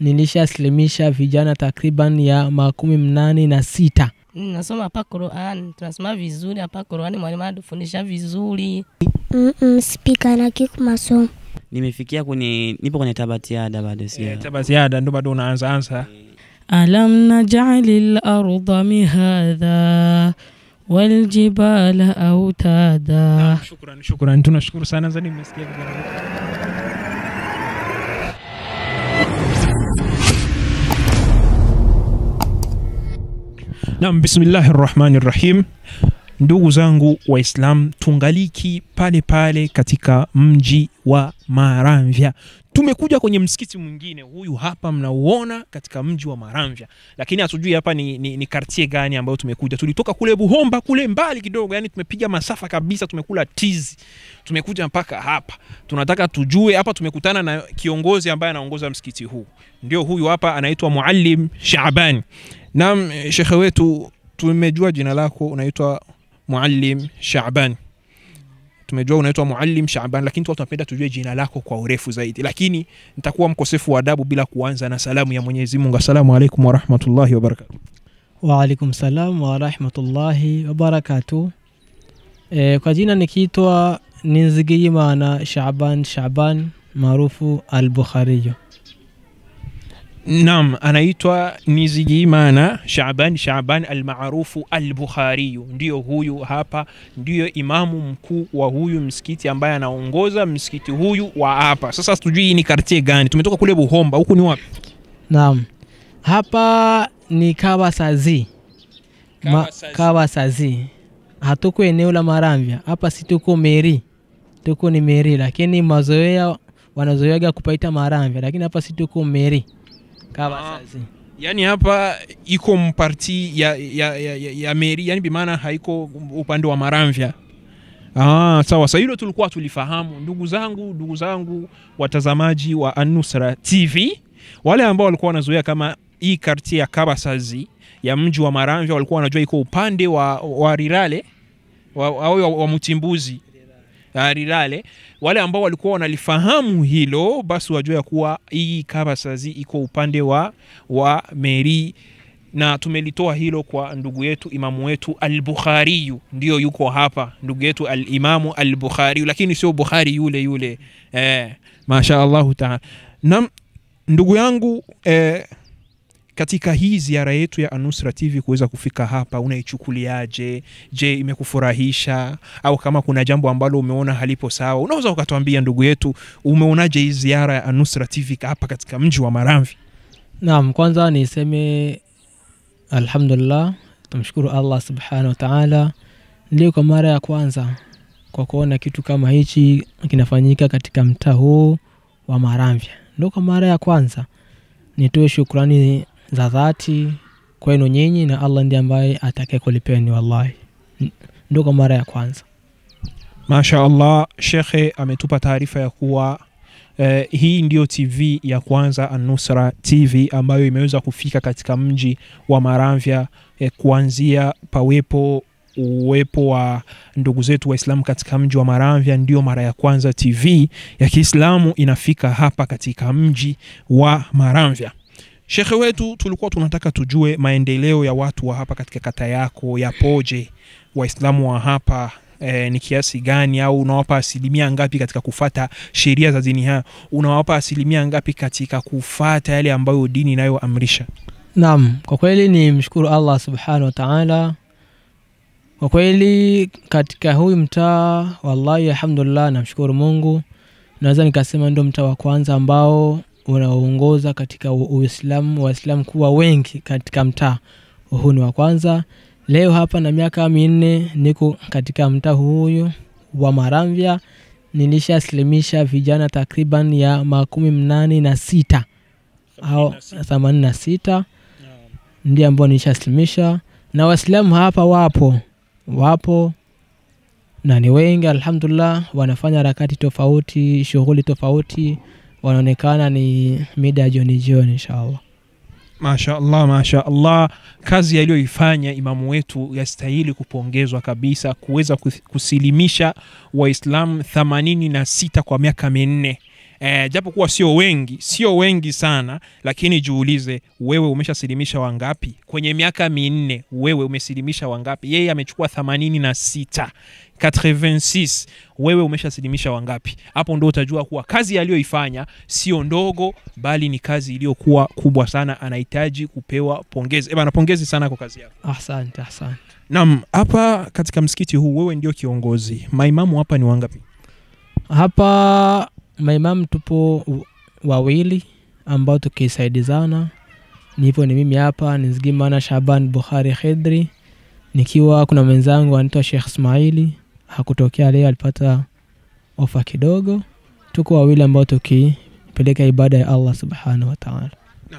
nilishaslimisha vijana takriban ya makumi mnane na sita nasoma hapa Qur'an, tunasoma vizuri hapa Qur'an, mwalimu anatufundisha vizuri. Mm -mm, spika na kiku masomo. Nimefikia kwenye, nipo kwenye tabatiada bado sio? Yeah, tabatiada ndo bado unaanza anza. Eh. Alam naj'alil arda mihadha waljibala autada. Shukrani, shukrani. tunashukuru sana zani, mmesikia vizuri. Naam, bismillahi rahmani rahim. Ndugu zangu Waislam, tungaliki pale pale katika mji wa Maramvya. Tumekuja kwenye msikiti mwingine, huyu hapa mnauona katika mji wa Maramvya, lakini hatujui hapa ni, ni, ni kartie gani ambayo tumekuja. Tulitoka kule Buhomba kule mbali kidogo, yani tumepiga masafa kabisa, tumekula tizi, tumekuja mpaka hapa. Tunataka tujue hapa, tumekutana na kiongozi ambaye anaongoza msikiti huu, ndio huyu hapa, anaitwa Muallim Shaabani. Naam, shekhe wetu, tumejua jina lako unaitwa Muallim Shaaban tumejua unaitwa Muallim Shaaban, lakini tu tunapenda tujue jina lako kwa urefu zaidi, lakini nitakuwa mkosefu wa adabu bila kuanza na salamu ya Mwenyezi Mungu. Assalamu alaikum warahmatullahi wabarakatu. Waalaikum salam warahmatullahi wabarakatuh E, kwa jina nikiitwa Ninzigiyimana Shaaban Shaaban maarufu Al-Bukhariyo. Naam, anaitwa Nizigiimana Shaaban Shaaban almaarufu al-Bukhariyu, ndiyo huyu hapa, ndiyo imamu mkuu wa huyu msikiti ambaye anaongoza msikiti huyu wa hapa. Sasa tujui ni kartie gani, tumetoka kule Buhomba, huku ni wapi? Naam, hapa ni Kawasazi, Kawasazi. Hatuko eneo la Marambya, hapa si tuko Meri, tuko ni Meri, lakini mazoea wanazoeaga kupaita maramvya lakini hapa si tuko Meri. Ah, yani hapa iko mparti ya, ya, ya, ya, ya meri, yani bimaana haiko upande wa Maramvya. Ah, sawa sawa, hilo tulikuwa tulifahamu. Ndugu zangu, ndugu zangu watazamaji wa Anusra TV, wale ambao walikuwa wanazoea kama hii kartie ya Kabasazi ya mji wa Maramvya walikuwa wanajua iko upande wa, wa Rirale wa, wa, wa, wa Mutimbuzi Rilale, ah, wale ambao walikuwa wanalifahamu hilo, basi wajua ya kuwa hii Kabasazi iko upande wa, wa Meri na tumelitoa hilo kwa ndugu yetu imamu wetu al-Bukhariyu, ndio yuko hapa ndugu yetu al-Imamu al-Bukhariyu, lakini sio Bukhari yule yule eh, masha Allahu taala. ndugu yangu eh, katika hii ziara yetu ya Anusra TV kuweza kufika hapa, unaichukuliaje? Je, imekufurahisha au kama kuna jambo ambalo umeona halipo sawa, unaweza ukatuambia ndugu yetu, umeonaje hii ziara ya Anusra TV hapa katika mji wa Maramvi? Naam, kwanza niseme alhamdulillah, tumshukuru Allah subhanahu wa ta'ala. Ndio kwa mara ya kwanza kwa kuona kitu kama hichi kinafanyika katika mtaa huu wa Maramvi, Ndio kwa mara ya kwanza nitoe shukrani za dhati kwenu nyinyi na allah ndiye ambaye kulipeni wallahi ndo mara ya kwanza masha allah shekhe ametupa taarifa ya kuwa eh, hii ndiyo tv ya kwanza anusra tv ambayo imeweza kufika katika mji wa maramvya eh, kuanzia pawepo uwepo wa ndugu zetu waislamu katika mji wa maramvya ndio mara ya kwanza tv ya kiislamu inafika hapa katika mji wa maramvya Shekhe wetu, tulikuwa tunataka tujue maendeleo ya watu wa hapa katika kata yako yapoje, Waislamu wa hapa e, ni kiasi gani au unawapa asilimia ngapi katika kufata sheria za dini hayo? Unawapa asilimia ngapi katika kufata yale ambayo dini inayoamrisha? Naam, kwa kweli ni mshukuru Allah subhanahu wa ta'ala. Kwa kweli katika huyu mtaa, wallahi alhamdulillah, namshukuru Mungu, naweza nikasema ndio mtaa wa kwanza ambao wanaoongoza katika Uislamu, Waislamu kuwa wengi katika mtaa huu ni wa kwanza. Leo hapa na miaka minne niko katika mtaa huyu wa Maramvya, nilishasilimisha vijana takriban ya makumi mnane na sita au themanini na sita ndio ambao nilishasilimisha, na Waislamu hapa wapo wapo na ni wengi, alhamdulillah, wanafanya harakati tofauti, shughuli tofauti wanaonekana ni mida ya jioni jioni inshaallah mashaallah mashaallah kazi aliyoifanya imamu wetu yastahili kupongezwa kabisa kuweza kusilimisha waislamu 86 kwa miaka minne E, eh, japo kuwa sio wengi, sio wengi sana, lakini juulize wewe umeshasilimisha wangapi kwenye miaka minne? Wewe umesilimisha wangapi? Yeye amechukua themanini na sita. 86 wewe umeshasilimisha wangapi? Hapo ndo utajua kuwa kazi aliyoifanya sio ndogo, bali ni kazi iliyokuwa kubwa sana. Anahitaji kupewa pongezi. Eh, bana pongezi sana kwa kazi yako. Asante, asante. nam hapa katika msikiti huu wewe ndio kiongozi. Maimamu hapa ni wangapi? Hapa maimamu tupo wawili ambao tukisaidizana, nipo ni mimi hapa Nizgimana Shaban Bukhari Khedri, nikiwa kuna mwenzangu anaitwa Sheikh Ismaili hakutokea leo, alipata ofa kidogo. Tuko wawili ambao tukipeleka ibada ya Allah subhanahu wa ta'ala.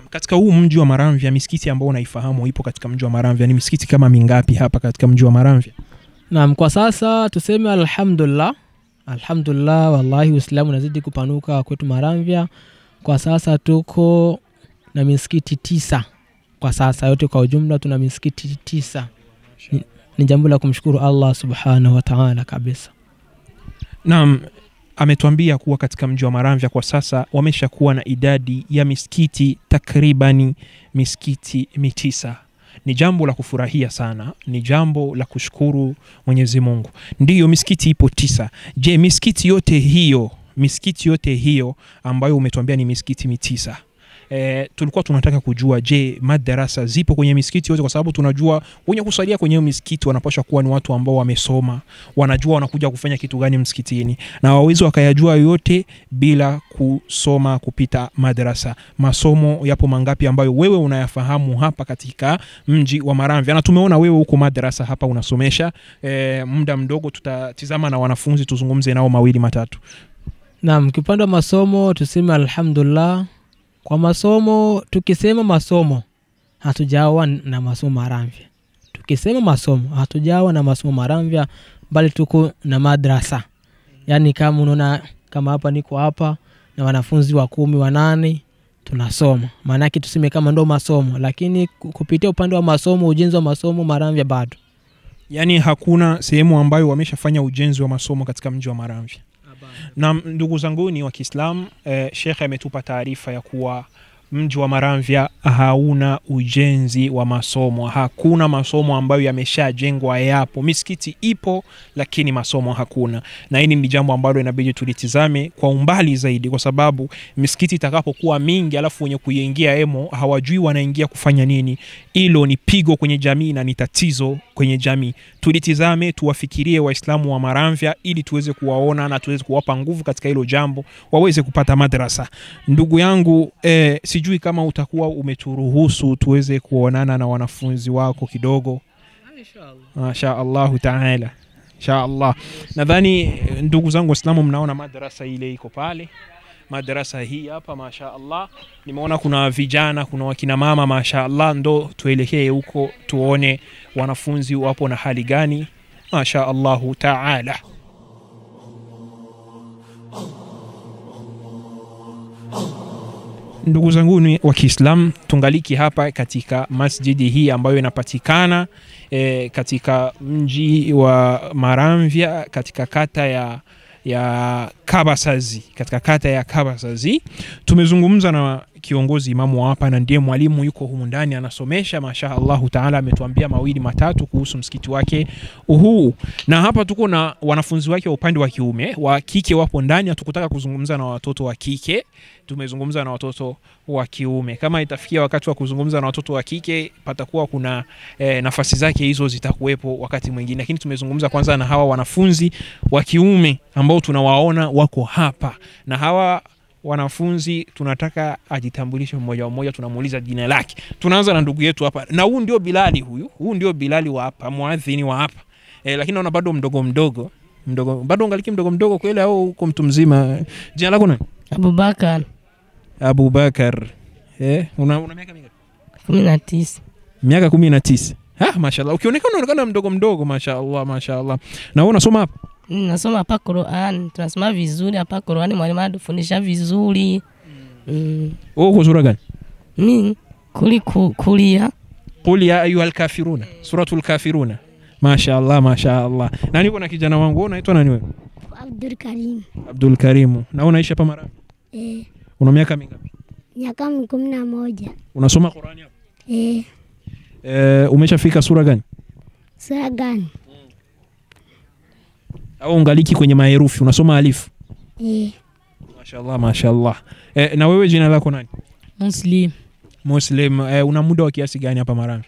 katika huu mji wa Maramvya, misikiti ambao unaifahamu ipo katika mji wa Maramvya, ni misikiti kama mingapi hapa katika mji wa Maramvya? Naam, kwa sasa tuseme alhamdulillah, alhamdulillah, wallahi Uislamu unazidi kupanuka kwetu Maramvya. Kwa sasa tuko na misikiti tisa kwa sasa, yote kwa ujumla tuna misikiti tisa ni jambo la kumshukuru allah subhanahu wataala kabisa naam ametuambia kuwa katika mji wa maramvya kwa sasa wameshakuwa na idadi ya misikiti takribani misikiti mitisa ni jambo la kufurahia sana ni jambo la kushukuru mwenyezi mungu ndiyo misikiti ipo tisa je misikiti yote hiyo misikiti yote hiyo ambayo umetuambia ni misikiti mitisa Eh, tulikuwa tunataka kujua je madarasa zipo kwenye misikiti yote kwa sababu tunajua wenye kusalia kwenye misikiti wanapaswa kuwa ni watu ambao wamesoma wanajua wanakuja kufanya kitu gani msikitini na wawezi wakayajua yote bila kusoma kupita madarasa masomo yapo mangapi ambayo wewe unayafahamu hapa katika mji wa maramvi na tumeona wewe huko madarasa hapa unasomesha e, muda mdogo tutatizama na wanafunzi tuzungumze nao mawili matatu naam kiupande wa masomo tuseme alhamdulillah kwa masomo, tukisema masomo hatujawa na masomo maramvya, tukisema masomo hatujawa na masomo maramvya, bali tuko na madrasa. Yaani kama unaona kama hapa niko hapa na wanafunzi wa kumi wanane tunasoma, maanake tuseme kama ndo masomo, lakini kupitia upande wa masomo, ujenzi wa masomo Maramvya bado. Yaani hakuna sehemu ambayo wameshafanya ujenzi wa masomo katika mji wa Maramvya. Na ndugu zanguni wa Kiislamu eh, shekhe ametupa taarifa ya kuwa mji wa Maramvya hauna ujenzi wa masomo. Hakuna masomo ambayo yameshajengwa yapo. Misikiti ipo, lakini masomo hakuna, na hili ni jambo ambalo inabidi tulitizame kwa umbali zaidi, kwa sababu misikiti itakapokuwa mingi alafu wenye kuingia emo hawajui wanaingia kufanya nini, hilo ni pigo kwenye jamii na ni tatizo kwenye jamii. Tulitizame, tuwafikirie Waislamu wa Maramvya ili tuweze kuwaona na tuweze kuwapa nguvu katika hilo jambo, waweze kupata madrasa. Ndugu yangu eh, sijui kama utakuwa umeturuhusu tuweze kuonana na wanafunzi wako kidogo, masha Allahu taala insha Allah. Nadhani eh, ndugu zangu Waislamu, mnaona madrasa ile iko pale madarasa hii hapa, masha Allah. Nimeona kuna vijana, kuna wakina mama, masha Allah. Ndo tuelekee huko tuone wanafunzi wapo na hali gani, masha Allahu taala. Ndugu zangu wa Kiislamu, tungaliki hapa katika masjidi hii ambayo inapatikana e, katika mji wa Maramvya katika kata ya ya Kabasazi, katika kata ya Kabasazi. Tumezungumza na kiongozi imamu hapa na ndiye mwalimu yuko humu ndani anasomesha, masha Allahu taala, ametuambia mawili matatu kuhusu msikiti wake huu, na hapa tuko na wanafunzi wake wa upande wa kiume, wa kike wapo ndani. Hatukutaka kuzungumza na watoto wa kike, tumezungumza na watoto wa kiume. Kama itafikia wakati wa kuzungumza na watoto wa kike, patakuwa kuna eh, nafasi zake hizo zitakuwepo wakati mwingine, lakini tumezungumza kwanza na hawa wanafunzi wa kiume ambao tunawaona wako hapa na hawa wanafunzi tunataka ajitambulishe mmoja mmoja, tunamuuliza jina lake. Tunaanza na ndugu yetu hapa, na huu ndio Bilali, huyu huu ndio Bilali wa hapa, mwadhini wa hapa e, lakini naona bado mdogo mdogo mdogo, bado ungaliki mdogo mdogo kweli, au uko mtu mzima? Jina lako nani? Abubakar. Abubakar. Eh, una, una miaka mingapi? kumi na Miaka 19. Ah, mashallah, ukionekana unaonekana mdogo mdogo, mashallah, mashallah. Na wewe unasoma hapa? Mm, nasoma hapa Qur'an, ah, tunasoma vizuri hapa Qur'an, mwalimu anatufundisha vizuri mm. mm. uko sura gani? Mimi kuli kulia Kuli ya ayuhal kafiruna, suratul kafiruna. Masha Allah, masha Allah. Na niko na kijana wangu, wewe unaitwa nani wewe? Abdul Karim. Abdul Karim. Na unaishi hapa Mara? Eh. Una miaka mingapi? Miaka 11. Unasoma Qur'an hapa? Eh. Eh, umeshafika sura gani? Sura gani? au ungaliki kwenye maherufi unasoma alifu yeah. mashallah mashallah e, na wewe jina lako nani muslim muslim e, una muda wa kiasi gani hapa marambi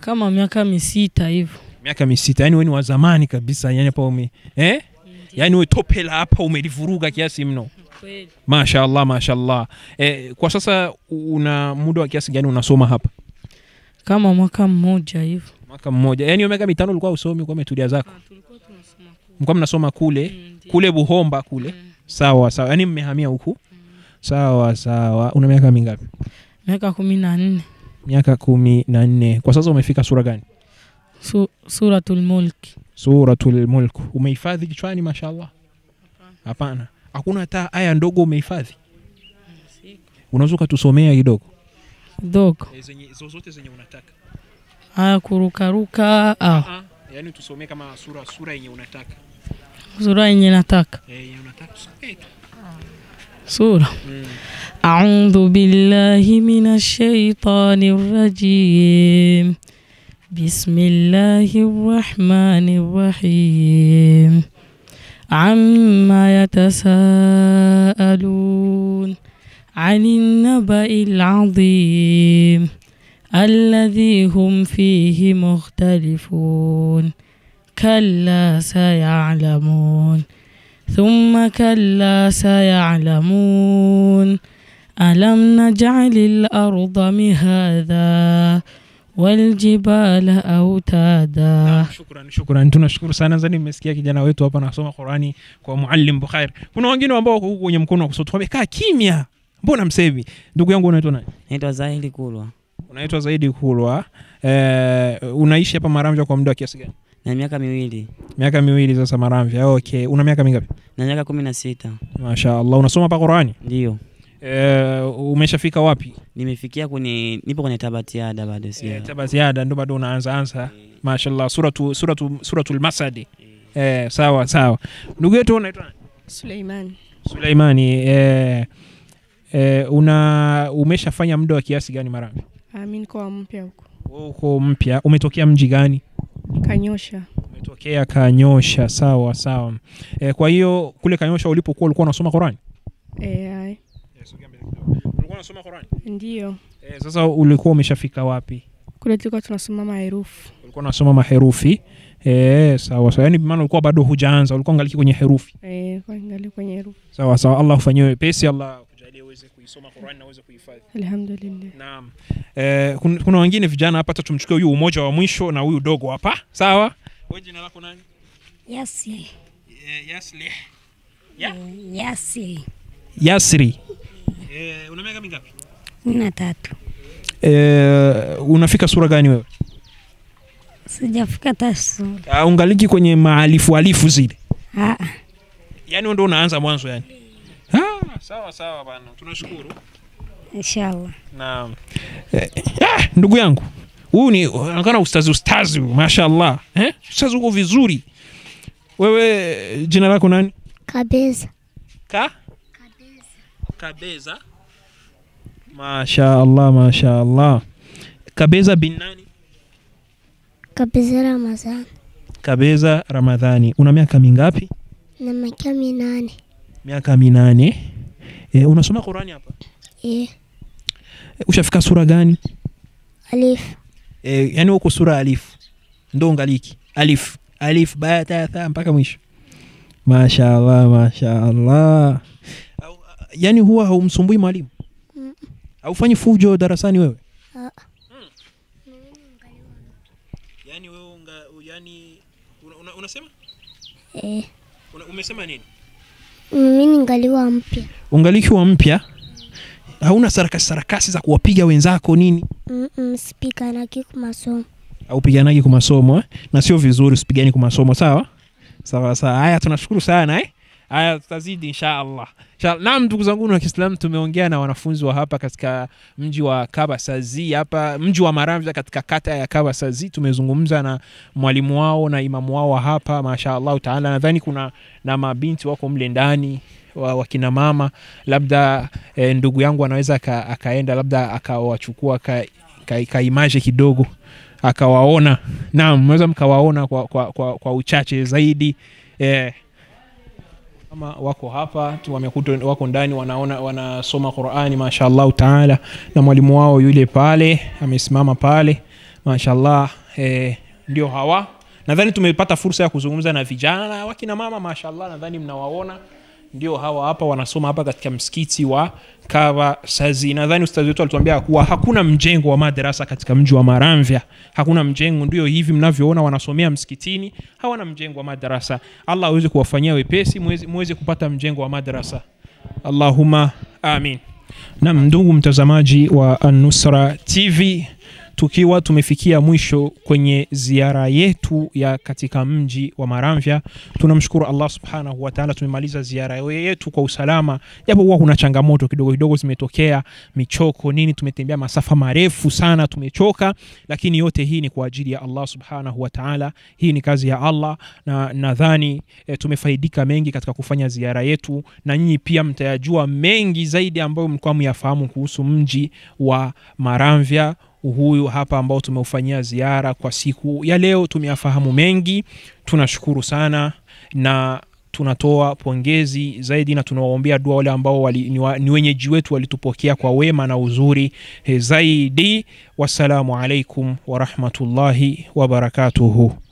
kama miaka misita hivyo miaka misita yani weni wa zamani kabisa yani hapa ume eh? yani we topela hapa umelivuruga kiasi mno kweli mashallah mashallah e, kwa sasa una muda wa kiasi gani unasoma hapa kama mwaka mmoja hivyo mwaka mmoja yani miaka mitano ulikuwa usomi kwa umetulia zako ha, ah, mkuwa mnasoma kule mm, kule buhomba kule mm, mm. sawa sawa yaani mmehamia huku mm. sawa sawa una miaka mingapi miaka kumi na nne miaka kumi na nne kwa sasa umefika sura gani Su, suratulmulk suratulmulk umehifadhi kichwani mashallah hapana hakuna hata aya ndogo umehifadhi unaweza ukatusomea kidogo kidogo eh, zozote zenye unataka aya kurukaruka ah. uh-huh. Ah, yaani tusomee kama sura sura yenye unataka سوره yenye nataka sura أعوذ بالله من الشيطان الرجيم بسم الله الرحمن الرحيم عما يتساءلون عن النبأ العظيم الذي هم فيه مختلفون كلا سيعلمون ثم كلا سيعلمون ألم نجعل الأرض مهادا waljibala autada. Shukran, shukran, tunashukuru sana. Zani mmesikia kijana wetu hapa anasoma Qurani kwa Muallim Bukhair. Kuna wengine ambao wako kwenye mkono wa kushoto wamekaa kimya, mbona msevi? Ndugu yangu unaitwa nani? Naitwa Zahidi Kulwa. Unaitwa zaidi Kulwa. Eh, unaishi hapa Maramja kwa muda wa kiasi gani? na miaka miwili. Miaka miwili sasa Maramvya. Ah, okay, una miaka mingapi? Na miaka kumi na sita. Mashaallah, unasoma pa Qurani? Ndio. E, umeshafika wapi? Nimefikia kwenye, nipo kwenye tabatiada bado sio? E, eh, tabatiada ndo bado unaanza anza. E. Eh. Mashaallah, suratu suratu suratul Masadi. E. E, sawa sawa. Ndugu yetu unaitwa nani? Suleimani. Suleimani, e, e, una umeshafanya muda wa kiasi gani Maramvya? Ah, mimi niko mpya huko. Uko mpya, umetokea mji gani? Kanyosha. Umetokea Kanyosha, sawa sawa. E, kwa hiyo kule Kanyosha ulipokuwa ulikuwa unasoma Qur'an? Eh. Yes, ulikuwa unasoma Qur'an? Ndio. E, sasa ulikuwa umeshafika wapi? Kule tulikuwa tunasoma maherufi. Ulikuwa unasoma maherufi. Eh, sawa sawa. Yaani maana ulikuwa bado hujaanza, ulikuwa ngaliki kwenye herufi. Eh, angaliki kwenye herufi. Sawa sawa. Allah ufanyie pesi Allah kuisoma Qur'an na uweze kuhifadhi. Alhamdulillah. Naam. Eh, kuna wengine vijana hapa, hata tumchukue huyu umoja wa mwisho na huyu dogo hapa. Sawa? Wewe jina lako nani? Eh, Yasli. Ya? Eh, Yasri. Yasri. Eh, una miaka mingapi? Nina tatu. Eh, unafika sura gani wewe? Sijafika hata Ah, ungaliki kwenye maalifu alifu zile? Ah. Yaani ndio unaanza mwanzo yani? Sawa sawa bana, tunashukuru inshallah. Naam. Eh, ah, ndugu yangu huyu ni anakana ustazi ustazi, mashallah. Eh? Ustazi uko vizuri. Wewe jina lako nani? Kabeza. Ka? Kabeza. Kabeza. Mashaallah, mashaallah. Kabeza bin nani? Kabeza Ramadhani. Kabeza Ramadhani. Una miaka mingapi? Na miaka minane. Miaka minane. E, unasoma Qurani hapa? Eh. eh. Ushafika sura gani? Alif. E, yani uko sura Alif. Ndo ungaliki. Alif. Alif ba ta mpaka mwisho. Mashaallah, mashaallah. Yani huwa haumsumbui mwalimu? Mm. Haufanyi fujo darasani wewe? Ah. Hmm. Yani wewe unga, yani una, una, unasema? Eh. Una, umesema nini? Mimi ngaliwa mpya. Ungalikiwa mpya? Hauna sarakasi sarakasi za kuwapiga wenzako nini? Mm -mm, sipiganagi kumasomo. Aupiganagi kumasomo eh? Na sio vizuri usipigani kumasomo, sawa? Sawa sawa. Haya, tunashukuru sana eh? haya tutazidi inshaallah naam ndugu zangu wa kiislamu tumeongea na wanafunzi wa hapa katika mji wa kabasazi hapa mji wa maramvya katika kata ya kabasazi tumezungumza na mwalimu wao na imamu wao wa hapa mashaallahu taala nadhani kuna na mabinti wako mle ndani wa, mama labda e, ndugu yangu anaweza aka, akaenda labda akawachukua kaimaje ka, ka kidogo akawaona naam mweza mkawaona kwa, kwa, kwa, kwa uchache zaidi e, kama wako hapa tu wamekuta wako ndani wanaona wanasoma Qur'ani mashaallah taala na mwalimu wao yule pale amesimama pale mashaallah eh, ndio hawa nadhani tumepata fursa ya kuzungumza na vijana wakina mama mashaallah nadhani mnawaona ndio hawa hapa wanasoma hapa katika msikiti wa kava sazi nadhani ustazi wetu alituambia kuwa hakuna mjengo wa madarasa katika mji wa maramvya hakuna mjengo ndio hivi mnavyoona wanasomea msikitini hawana mjengo wa madarasa allah aweze kuwafanyia wepesi muweze kupata mjengo wa madarasa allahuma amin nam ndugu mtazamaji wa anusra tv tukiwa tumefikia mwisho kwenye ziara yetu ya katika mji wa Maramvya. Tunamshukuru Allah subhanahu wa ta'ala, tumemaliza ziara yetu kwa usalama, japo huwa kuna changamoto kidogo kidogo zimetokea, michoko nini, tumetembea masafa marefu sana, tumechoka, lakini yote hii ni kwa ajili ya Allah subhanahu wa ta'ala. Hii ni kazi ya Allah na nadhani e, tumefaidika mengi katika kufanya ziara yetu, na nyinyi pia mtayajua mengi zaidi ambayo mlikuwa myafahamu kuhusu mji wa Maramvya huyu hapa ambao tumeufanyia ziara kwa siku ya leo. Tumeyafahamu mengi, tunashukuru sana na tunatoa pongezi zaidi na tunawaombea dua wale ambao wali, ni wenyeji wetu walitupokea kwa wema na uzuri eh, zaidi. Wassalamu alaikum warahmatullahi wabarakatuhu.